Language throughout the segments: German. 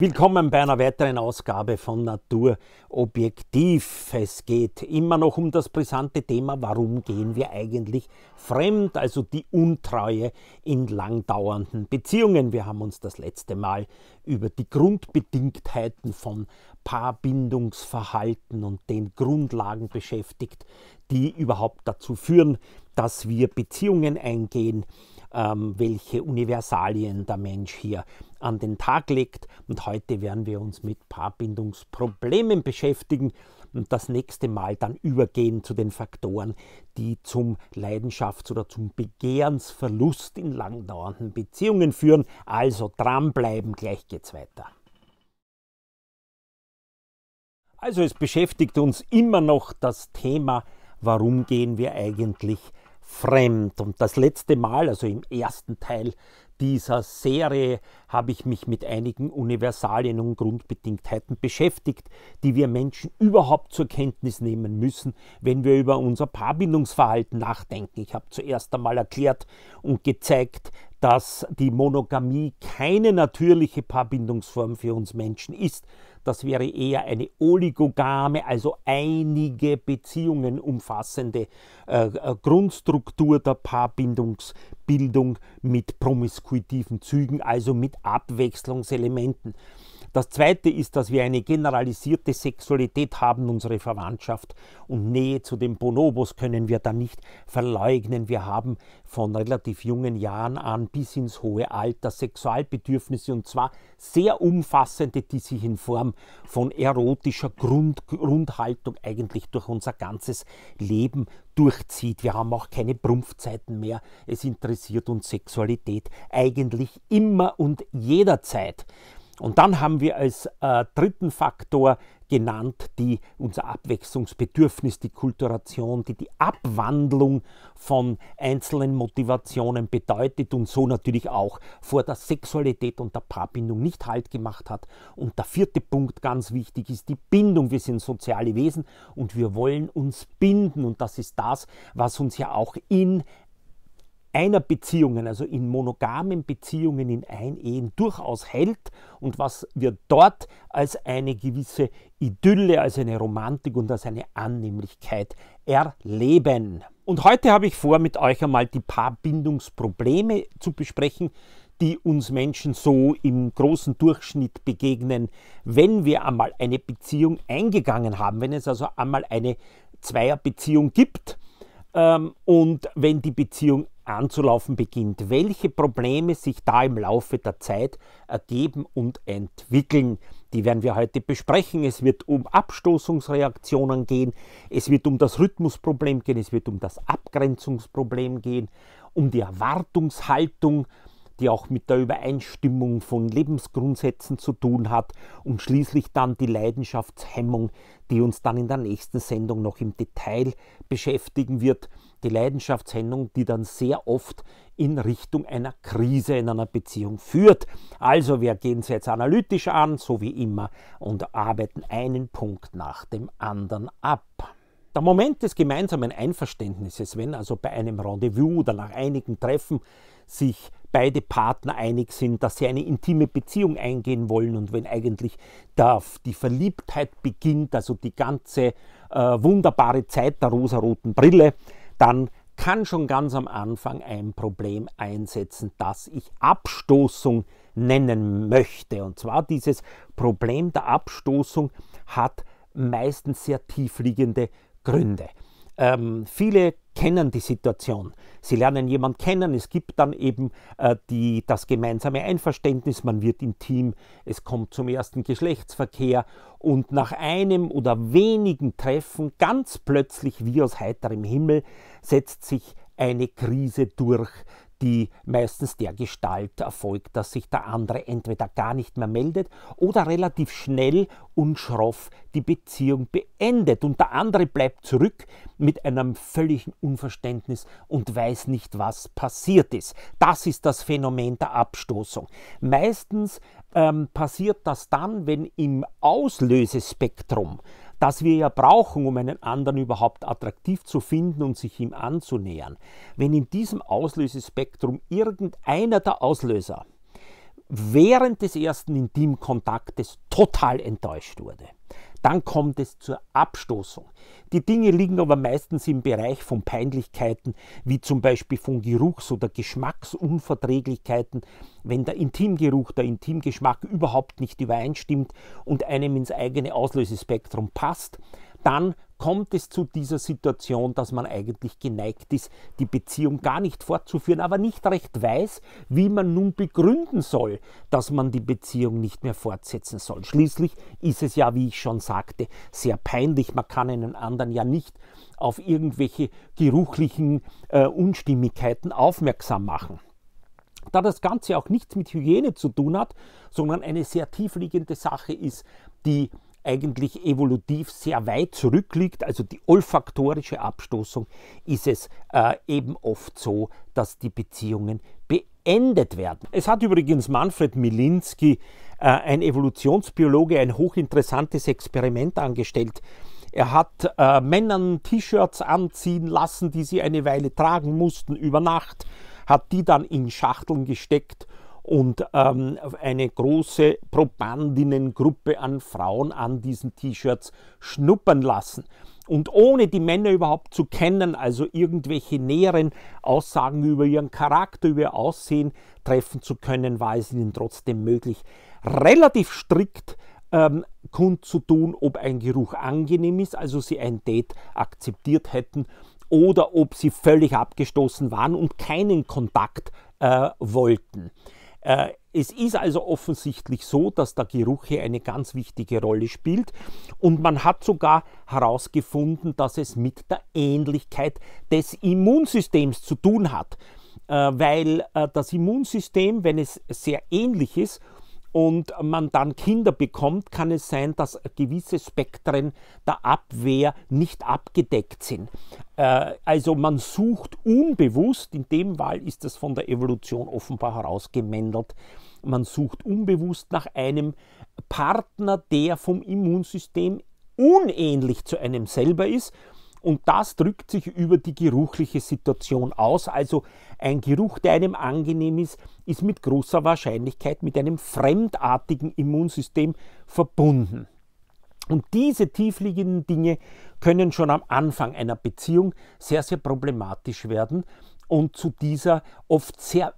Willkommen bei einer weiteren Ausgabe von Natur Objektiv. Es geht immer noch um das brisante Thema, warum gehen wir eigentlich fremd, also die Untreue in langdauernden Beziehungen. Wir haben uns das letzte Mal über die Grundbedingtheiten von Paarbindungsverhalten und den Grundlagen beschäftigt, die überhaupt dazu führen, dass wir Beziehungen eingehen, ähm, welche Universalien der Mensch hier an den Tag legt. Und heute werden wir uns mit Paarbindungsproblemen beschäftigen und das nächste Mal dann übergehen zu den Faktoren, die zum Leidenschafts- oder zum Begehrensverlust in langdauernden Beziehungen führen. Also dranbleiben, gleich geht's weiter. Also es beschäftigt uns immer noch das Thema, warum gehen wir eigentlich fremd. Und das letzte Mal, also im ersten Teil dieser Serie, habe ich mich mit einigen Universalien und Grundbedingtheiten beschäftigt, die wir Menschen überhaupt zur Kenntnis nehmen müssen, wenn wir über unser Paarbindungsverhalten nachdenken. Ich habe zuerst einmal erklärt und gezeigt, dass die Monogamie keine natürliche Paarbindungsform für uns Menschen ist, das wäre eher eine oligogame, also einige Beziehungen umfassende äh, äh Grundstruktur der Paarbindungsbildung mit promiskuitiven Zügen, also mit Abwechslungselementen. Das Zweite ist, dass wir eine generalisierte Sexualität haben, unsere Verwandtschaft und Nähe zu den Bonobos können wir da nicht verleugnen. Wir haben von relativ jungen Jahren an bis ins hohe Alter Sexualbedürfnisse und zwar sehr umfassende, die sich in Form von erotischer Grund, Grundhaltung eigentlich durch unser ganzes Leben durchzieht. Wir haben auch keine Prumpfzeiten mehr. Es interessiert uns Sexualität eigentlich immer und jederzeit. Und dann haben wir als äh, dritten Faktor genannt die, unser Abwechslungsbedürfnis, die Kulturation, die die Abwandlung von einzelnen Motivationen bedeutet und so natürlich auch vor der Sexualität und der Paarbindung nicht Halt gemacht hat. Und der vierte Punkt, ganz wichtig, ist die Bindung. Wir sind soziale Wesen und wir wollen uns binden und das ist das, was uns ja auch in einer Beziehungen, also in monogamen Beziehungen, in Ein-Ehen durchaus hält und was wir dort als eine gewisse Idylle, als eine Romantik und als eine Annehmlichkeit erleben. Und heute habe ich vor, mit euch einmal die paar Bindungsprobleme zu besprechen, die uns Menschen so im großen Durchschnitt begegnen, wenn wir einmal eine Beziehung eingegangen haben, wenn es also einmal eine Zweierbeziehung gibt ähm, und wenn die Beziehung anzulaufen beginnt, welche Probleme sich da im Laufe der Zeit ergeben und entwickeln. Die werden wir heute besprechen. Es wird um Abstoßungsreaktionen gehen, es wird um das Rhythmusproblem gehen, es wird um das Abgrenzungsproblem gehen, um die Erwartungshaltung, die auch mit der Übereinstimmung von Lebensgrundsätzen zu tun hat und schließlich dann die Leidenschaftshemmung, die uns dann in der nächsten Sendung noch im Detail beschäftigen wird. Die Leidenschaftshemmung, die dann sehr oft in Richtung einer Krise in einer Beziehung führt. Also wir gehen es jetzt analytisch an, so wie immer, und arbeiten einen Punkt nach dem anderen ab. Der Moment des gemeinsamen Einverständnisses, wenn also bei einem Rendezvous oder nach einigen Treffen sich beide Partner einig sind, dass sie eine intime Beziehung eingehen wollen und wenn eigentlich da die Verliebtheit beginnt, also die ganze äh, wunderbare Zeit der rosaroten Brille, dann kann schon ganz am Anfang ein Problem einsetzen, das ich Abstoßung nennen möchte. Und zwar dieses Problem der Abstoßung hat meistens sehr tiefliegende Gründe. Ähm, viele kennen die Situation. Sie lernen jemanden kennen, es gibt dann eben äh, die, das gemeinsame Einverständnis, man wird intim, es kommt zum ersten Geschlechtsverkehr und nach einem oder wenigen Treffen, ganz plötzlich wie aus heiterem Himmel, setzt sich eine Krise durch die meistens der Gestalt erfolgt, dass sich der andere entweder gar nicht mehr meldet oder relativ schnell und schroff die Beziehung beendet. Und der andere bleibt zurück mit einem völligen Unverständnis und weiß nicht, was passiert ist. Das ist das Phänomen der Abstoßung. Meistens ähm, passiert das dann, wenn im Auslösespektrum das wir ja brauchen, um einen anderen überhaupt attraktiv zu finden und sich ihm anzunähern. Wenn in diesem Auslösespektrum irgendeiner der Auslöser während des ersten Intimkontaktes total enttäuscht wurde, dann kommt es zur Abstoßung. Die Dinge liegen aber meistens im Bereich von Peinlichkeiten, wie zum Beispiel von Geruchs- oder Geschmacksunverträglichkeiten, wenn der Intimgeruch, der Intimgeschmack überhaupt nicht übereinstimmt und einem ins eigene Auslösespektrum passt, dann kommt es zu dieser Situation, dass man eigentlich geneigt ist, die Beziehung gar nicht fortzuführen, aber nicht recht weiß, wie man nun begründen soll, dass man die Beziehung nicht mehr fortsetzen soll. Schließlich ist es ja, wie ich schon sagte, sehr peinlich. Man kann einen anderen ja nicht auf irgendwelche geruchlichen äh, Unstimmigkeiten aufmerksam machen. Da das Ganze auch nichts mit Hygiene zu tun hat, sondern eine sehr tiefliegende Sache ist, die eigentlich evolutiv sehr weit zurückliegt, also die olfaktorische Abstoßung, ist es äh, eben oft so, dass die Beziehungen beendet werden. Es hat übrigens Manfred Milinski, äh, ein Evolutionsbiologe, ein hochinteressantes Experiment angestellt. Er hat äh, Männern T-Shirts anziehen lassen, die sie eine Weile tragen mussten über Nacht, hat die dann in Schachteln gesteckt und ähm, eine große Probandinnengruppe an Frauen an diesen T-Shirts schnuppern lassen. Und ohne die Männer überhaupt zu kennen, also irgendwelche näheren Aussagen über ihren Charakter, über ihr Aussehen treffen zu können, war es ihnen trotzdem möglich, relativ strikt ähm, kundzutun, ob ein Geruch angenehm ist, also sie ein Date akzeptiert hätten oder ob sie völlig abgestoßen waren und keinen Kontakt äh, wollten. Äh, es ist also offensichtlich so, dass der Geruch hier eine ganz wichtige Rolle spielt und man hat sogar herausgefunden, dass es mit der Ähnlichkeit des Immunsystems zu tun hat, äh, weil äh, das Immunsystem, wenn es sehr ähnlich ist, und man dann Kinder bekommt, kann es sein, dass gewisse Spektren der Abwehr nicht abgedeckt sind. Äh, also man sucht unbewusst, in dem Fall ist das von der Evolution offenbar herausgemändelt, man sucht unbewusst nach einem Partner, der vom Immunsystem unähnlich zu einem selber ist und das drückt sich über die geruchliche Situation aus. Also ein Geruch, der einem angenehm ist, ist mit großer Wahrscheinlichkeit mit einem fremdartigen Immunsystem verbunden. Und diese tiefliegenden Dinge können schon am Anfang einer Beziehung sehr, sehr problematisch werden und zu dieser oft sehr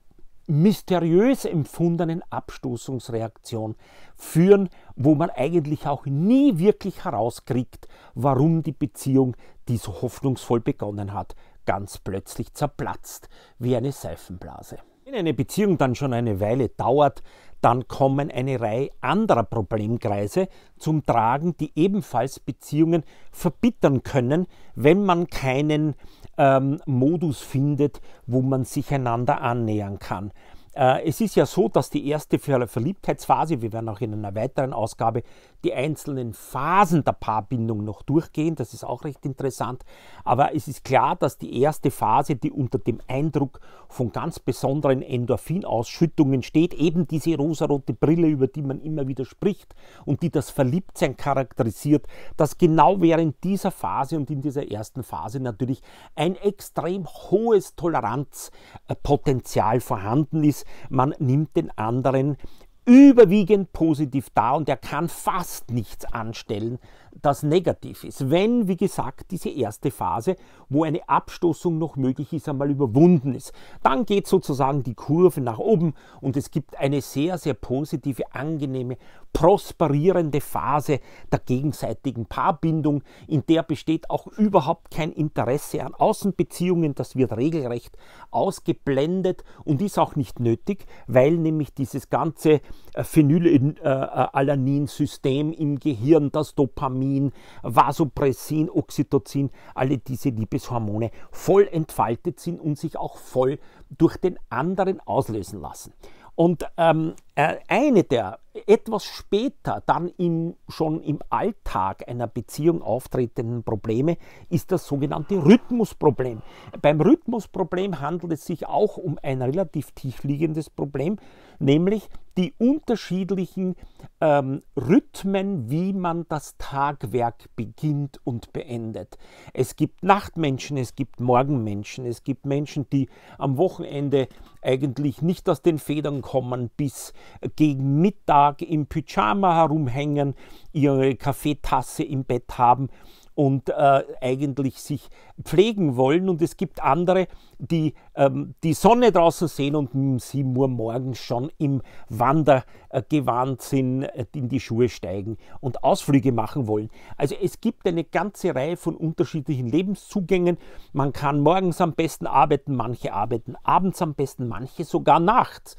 mysteriös empfundenen Abstoßungsreaktion führen, wo man eigentlich auch nie wirklich herauskriegt, warum die Beziehung, die so hoffnungsvoll begonnen hat, ganz plötzlich zerplatzt wie eine Seifenblase. Wenn eine Beziehung dann schon eine Weile dauert, dann kommen eine Reihe anderer Problemkreise zum Tragen, die ebenfalls Beziehungen verbittern können, wenn man keinen ähm, Modus findet, wo man sich einander annähern kann. Äh, es ist ja so, dass die erste Verliebtheitsphase, wir werden auch in einer weiteren Ausgabe die einzelnen Phasen der Paarbindung noch durchgehen, das ist auch recht interessant, aber es ist klar, dass die erste Phase, die unter dem Eindruck von ganz besonderen Endorphinausschüttungen steht, eben diese rosarote Brille, über die man immer wieder spricht und die das Verliebtsein charakterisiert, dass genau während dieser Phase und in dieser ersten Phase natürlich ein extrem hohes Toleranzpotenzial vorhanden ist, man nimmt den anderen überwiegend positiv dar und er kann fast nichts anstellen, das negativ ist. Wenn, wie gesagt, diese erste Phase, wo eine Abstoßung noch möglich ist, einmal überwunden ist, dann geht sozusagen die Kurve nach oben und es gibt eine sehr, sehr positive, angenehme, prosperierende Phase der gegenseitigen Paarbindung, in der besteht auch überhaupt kein Interesse an Außenbeziehungen, das wird regelrecht ausgeblendet und ist auch nicht nötig, weil nämlich dieses ganze äh, Phenylalanin-System im Gehirn, das Dopamin, Serotonin, Vasopressin, Oxytocin, alle diese Liebeshormone voll entfaltet sind und sich auch voll durch den anderen auslösen lassen. Und ähm, äh, eine der etwas später dann im, schon im Alltag einer Beziehung auftretenden Probleme ist das sogenannte Rhythmusproblem. Beim Rhythmusproblem handelt es sich auch um ein relativ tiefliegendes Problem, nämlich die unterschiedlichen ähm, Rhythmen, wie man das Tagwerk beginnt und beendet. Es gibt Nachtmenschen, es gibt Morgenmenschen, es gibt Menschen, die am Wochenende eigentlich nicht aus den Federn kommen, bis gegen Mittag im Pyjama herumhängen, ihre Kaffeetasse im Bett haben und äh, eigentlich sich pflegen wollen. Und es gibt andere, die ähm, die Sonne draußen sehen und um 7 Uhr morgens schon im Wandergewand äh, sind, in die Schuhe steigen und Ausflüge machen wollen. Also es gibt eine ganze Reihe von unterschiedlichen Lebenszugängen. Man kann morgens am besten arbeiten, manche arbeiten abends am besten, manche sogar nachts.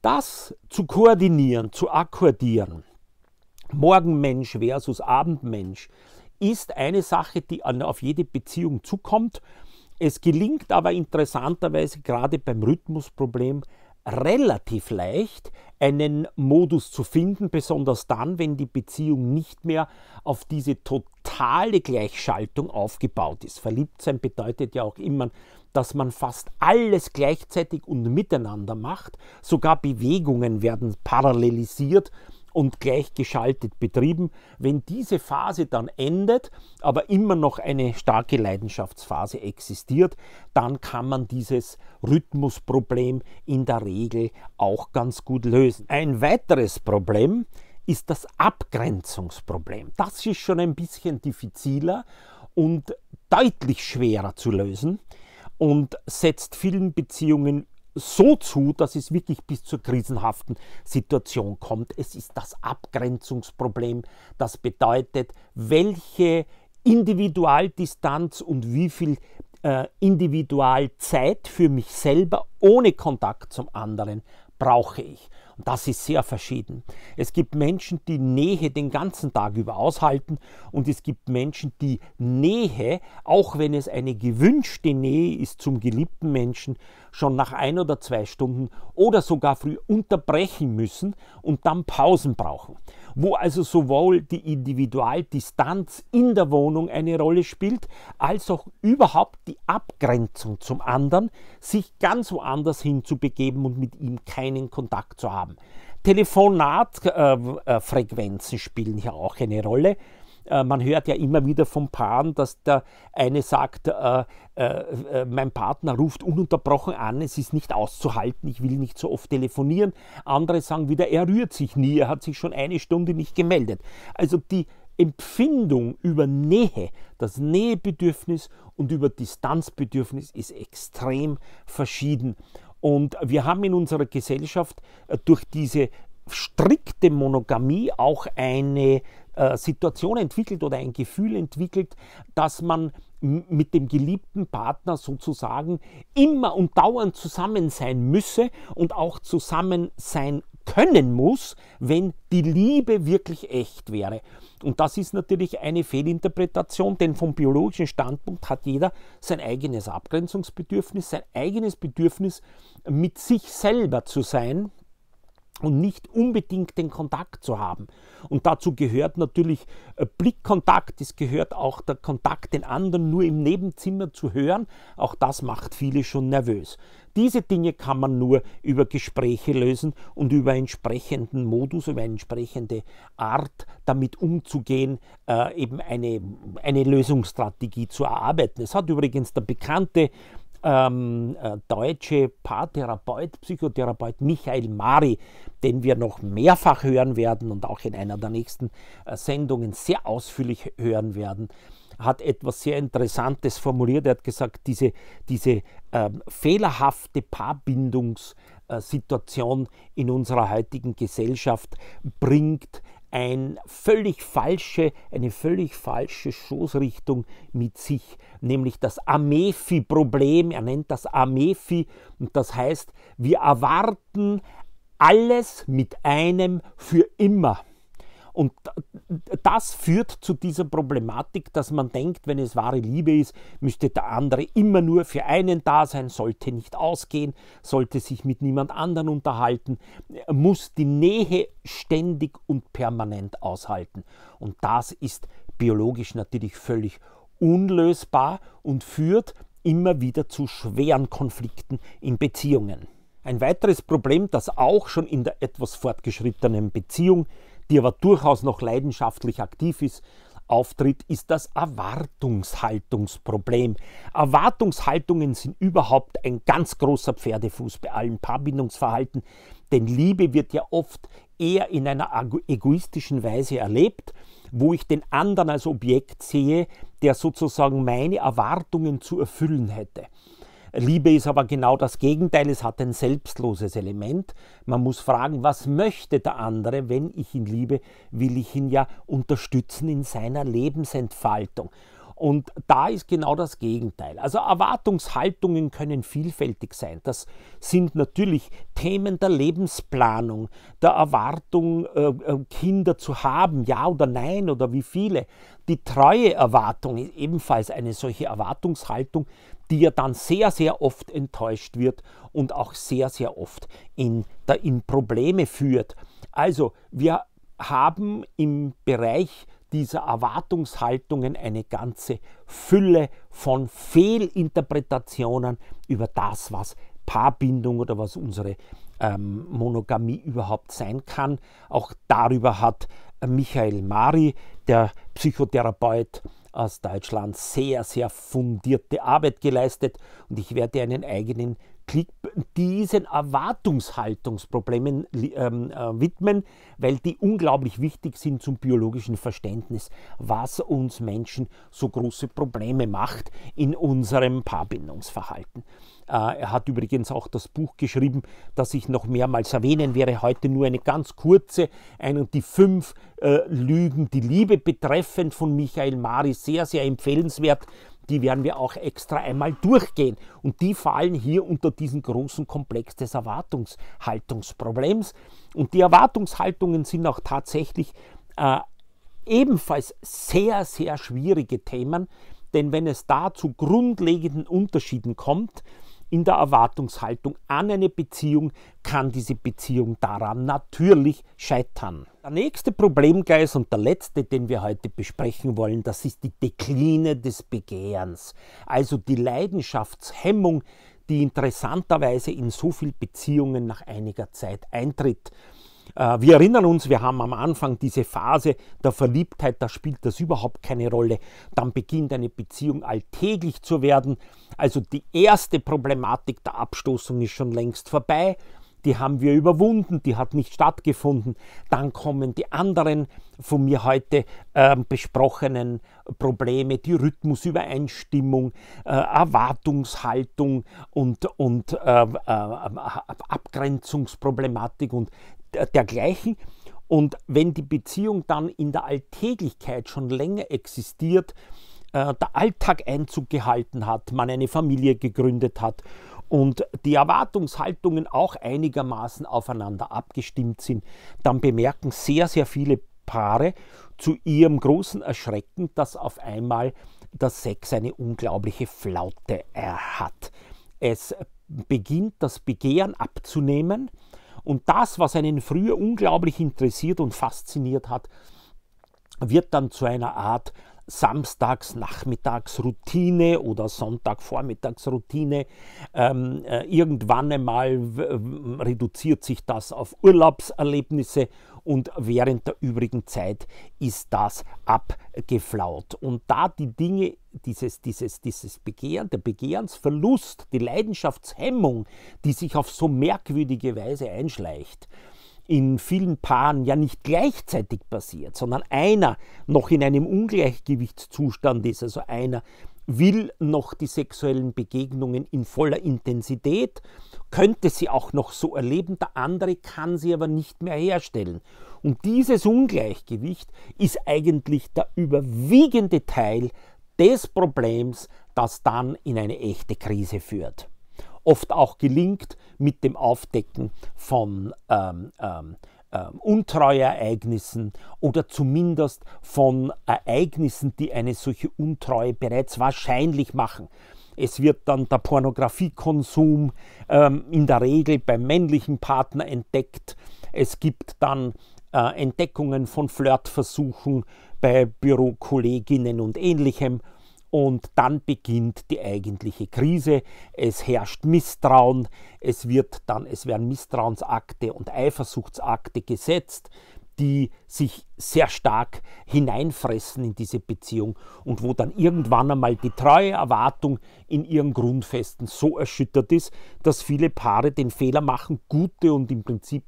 Das zu koordinieren, zu akkordieren, Morgenmensch versus Abendmensch, ist eine Sache, die an, auf jede Beziehung zukommt. Es gelingt aber interessanterweise gerade beim Rhythmusproblem relativ leicht, einen Modus zu finden, besonders dann, wenn die Beziehung nicht mehr auf diese totale Gleichschaltung aufgebaut ist. Verliebtsein bedeutet ja auch immer, dass man fast alles gleichzeitig und miteinander macht, sogar Bewegungen werden parallelisiert und gleichgeschaltet betrieben. Wenn diese Phase dann endet, aber immer noch eine starke Leidenschaftsphase existiert, dann kann man dieses Rhythmusproblem in der Regel auch ganz gut lösen. Ein weiteres Problem ist das Abgrenzungsproblem. Das ist schon ein bisschen diffiziler und deutlich schwerer zu lösen und setzt vielen Beziehungen so zu, dass es wirklich bis zur krisenhaften Situation kommt. Es ist das Abgrenzungsproblem, das bedeutet, welche Individualdistanz und wie viel äh, Individualzeit für mich selber ohne Kontakt zum anderen brauche ich. Das ist sehr verschieden. Es gibt Menschen, die Nähe den ganzen Tag über aushalten und es gibt Menschen, die Nähe, auch wenn es eine gewünschte Nähe ist zum geliebten Menschen, schon nach ein oder zwei Stunden oder sogar früh unterbrechen müssen und dann Pausen brauchen. Wo also sowohl die Individualdistanz in der Wohnung eine Rolle spielt, als auch überhaupt die Abgrenzung zum anderen, sich ganz woanders hin zu begeben und mit ihm keinen Kontakt zu haben haben. Telefonatfrequenzen äh, äh, spielen hier auch eine Rolle. Äh, man hört ja immer wieder von Paaren, dass der eine sagt, äh, äh, mein Partner ruft ununterbrochen an, es ist nicht auszuhalten, ich will nicht so oft telefonieren. Andere sagen wieder, er rührt sich nie, er hat sich schon eine Stunde nicht gemeldet. Also die Empfindung über Nähe, das Nähebedürfnis und über Distanzbedürfnis ist extrem verschieden. Und wir haben in unserer Gesellschaft äh, durch diese strikte Monogamie auch eine äh, Situation entwickelt oder ein Gefühl entwickelt, dass man mit dem geliebten Partner sozusagen immer und dauernd zusammen sein müsse und auch zusammen sein können muss, wenn die Liebe wirklich echt wäre. Und das ist natürlich eine Fehlinterpretation, denn vom biologischen Standpunkt hat jeder sein eigenes Abgrenzungsbedürfnis, sein eigenes Bedürfnis, mit sich selber zu sein, und nicht unbedingt den Kontakt zu haben. Und dazu gehört natürlich äh, Blickkontakt, es gehört auch der Kontakt, den anderen nur im Nebenzimmer zu hören. Auch das macht viele schon nervös. Diese Dinge kann man nur über Gespräche lösen und über entsprechenden Modus, über eine entsprechende Art, damit umzugehen, äh, eben eine, eine Lösungsstrategie zu erarbeiten. Es hat übrigens der bekannte ähm, äh, deutsche Paartherapeut, Psychotherapeut Michael Mari, den wir noch mehrfach hören werden und auch in einer der nächsten äh, Sendungen sehr ausführlich hören werden, hat etwas sehr Interessantes formuliert. Er hat gesagt, diese, diese äh, fehlerhafte Paarbindungssituation äh, in unserer heutigen Gesellschaft bringt ein völlig falsche, eine völlig falsche Schoßrichtung mit sich, nämlich das Amefi-Problem. Er nennt das Amefi und das heißt, wir erwarten alles mit einem für immer. Und das führt zu dieser Problematik, dass man denkt, wenn es wahre Liebe ist, müsste der andere immer nur für einen da sein, sollte nicht ausgehen, sollte sich mit niemand anderen unterhalten, muss die Nähe ständig und permanent aushalten. Und das ist biologisch natürlich völlig unlösbar und führt immer wieder zu schweren Konflikten in Beziehungen. Ein weiteres Problem, das auch schon in der etwas fortgeschrittenen Beziehung die aber durchaus noch leidenschaftlich aktiv ist, auftritt, ist das Erwartungshaltungsproblem. Erwartungshaltungen sind überhaupt ein ganz großer Pferdefuß bei allen Paarbindungsverhalten, denn Liebe wird ja oft eher in einer egoistischen Weise erlebt, wo ich den anderen als Objekt sehe, der sozusagen meine Erwartungen zu erfüllen hätte. Liebe ist aber genau das Gegenteil, es hat ein selbstloses Element. Man muss fragen, was möchte der andere, wenn ich ihn liebe, will ich ihn ja unterstützen in seiner Lebensentfaltung. Und da ist genau das Gegenteil. Also Erwartungshaltungen können vielfältig sein. Das sind natürlich Themen der Lebensplanung, der Erwartung, äh, äh, Kinder zu haben, ja oder nein oder wie viele. Die treue Erwartung ist ebenfalls eine solche Erwartungshaltung, die ja dann sehr, sehr oft enttäuscht wird und auch sehr, sehr oft in, in Probleme führt. Also wir haben im Bereich dieser Erwartungshaltungen eine ganze Fülle von Fehlinterpretationen über das, was Paarbindung oder was unsere ähm, Monogamie überhaupt sein kann. Auch darüber hat Michael Mari, der Psychotherapeut, aus Deutschland sehr, sehr fundierte Arbeit geleistet und ich werde einen eigenen Klick diesen Erwartungshaltungsproblemen ähm, äh, widmen, weil die unglaublich wichtig sind zum biologischen Verständnis, was uns Menschen so große Probleme macht in unserem Paarbindungsverhalten. Äh, er hat übrigens auch das Buch geschrieben, das ich noch mehrmals erwähnen werde. Heute nur eine ganz kurze, ein und die fünf äh, Lügen, die Liebe betreffend von Michael Mari, sehr, sehr empfehlenswert. Die werden wir auch extra einmal durchgehen. Und die fallen hier unter diesen großen Komplex des Erwartungshaltungsproblems. Und die Erwartungshaltungen sind auch tatsächlich äh, ebenfalls sehr, sehr schwierige Themen. Denn wenn es da zu grundlegenden Unterschieden kommt, in der Erwartungshaltung an eine Beziehung, kann diese Beziehung daran natürlich scheitern. Der nächste Problemgeist und der letzte, den wir heute besprechen wollen, das ist die Dekline des Begehrens, also die Leidenschaftshemmung, die interessanterweise in so vielen Beziehungen nach einiger Zeit eintritt. Äh, wir erinnern uns, wir haben am Anfang diese Phase der Verliebtheit, da spielt das überhaupt keine Rolle. Dann beginnt eine Beziehung alltäglich zu werden. Also die erste Problematik der Abstoßung ist schon längst vorbei. Die haben wir überwunden, die hat nicht stattgefunden. Dann kommen die anderen von mir heute äh, besprochenen Probleme, die Rhythmusübereinstimmung, äh, Erwartungshaltung und, und äh, äh Abgrenzungsproblematik und dergleichen. Und wenn die Beziehung dann in der Alltäglichkeit schon länger existiert, äh, der Alltag Einzug gehalten hat, man eine Familie gegründet hat und die Erwartungshaltungen auch einigermaßen aufeinander abgestimmt sind, dann bemerken sehr, sehr viele Paare zu ihrem großen Erschrecken, dass auf einmal der Sex eine unglaubliche Flaute äh, hat. Es beginnt das Begehren abzunehmen, und das, was einen früher unglaublich interessiert und fasziniert hat, wird dann zu einer Art samstags nachmittags routine oder Sonntagvormittagsroutine. Ähm, äh, irgendwann einmal reduziert sich das auf Urlaubserlebnisse und während der übrigen Zeit ist das abgeflaut. Und da die Dinge, dieses, dieses, dieses Begehren, der Begehrensverlust, die Leidenschaftshemmung, die sich auf so merkwürdige Weise einschleicht, in vielen Paaren ja nicht gleichzeitig passiert, sondern einer noch in einem Ungleichgewichtszustand ist, also einer will noch die sexuellen Begegnungen in voller Intensität, könnte sie auch noch so erleben, der andere kann sie aber nicht mehr herstellen. Und dieses Ungleichgewicht ist eigentlich der überwiegende Teil des Problems, das dann in eine echte Krise führt. Oft auch gelingt mit dem Aufdecken von ähm, ähm, äh, Untreuerereignissen oder zumindest von Ereignissen, die eine solche Untreue bereits wahrscheinlich machen. Es wird dann der Pornografiekonsum ähm, in der Regel beim männlichen Partner entdeckt. Es gibt dann äh, Entdeckungen von Flirtversuchen bei Bürokolleginnen und ähnlichem. Und dann beginnt die eigentliche Krise. Es herrscht Misstrauen. Es, wird dann, es werden Misstrauensakte und Eifersuchtsakte gesetzt, die sich sehr stark hineinfressen in diese Beziehung und wo dann irgendwann einmal die treue Erwartung in ihren Grundfesten so erschüttert ist, dass viele Paare den Fehler machen, gute und im Prinzip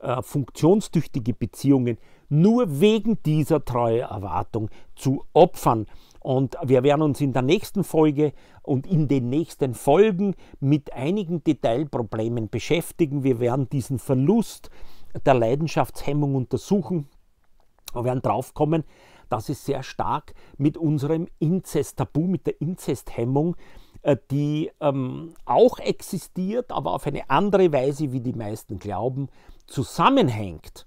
äh, funktionstüchtige Beziehungen nur wegen dieser treue Erwartung zu opfern. Und wir werden uns in der nächsten Folge und in den nächsten Folgen mit einigen Detailproblemen beschäftigen. Wir werden diesen Verlust der Leidenschaftshemmung untersuchen und werden draufkommen, dass es sehr stark mit unserem Inzest-Tabu, mit der Inzesthemmung, äh, die ähm, auch existiert, aber auf eine andere Weise, wie die meisten glauben, zusammenhängt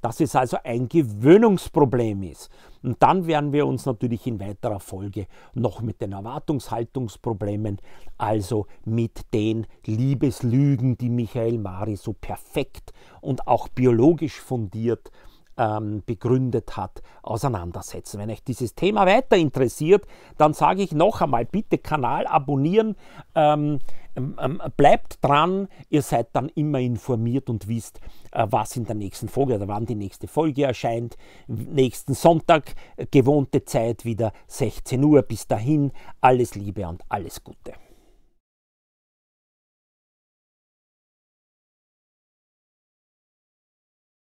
dass es also ein Gewöhnungsproblem ist. Und dann werden wir uns natürlich in weiterer Folge noch mit den Erwartungshaltungsproblemen, also mit den Liebeslügen, die Michael Mari so perfekt und auch biologisch fundiert ähm, begründet hat, auseinandersetzen. Wenn euch dieses Thema weiter interessiert, dann sage ich noch einmal, bitte Kanal abonnieren. Ähm, ähm, ähm, bleibt dran, ihr seid dann immer informiert und wisst, äh, was in der nächsten Folge oder wann die nächste Folge erscheint. Nächsten Sonntag, äh, gewohnte Zeit wieder 16 Uhr. Bis dahin, alles Liebe und alles Gute.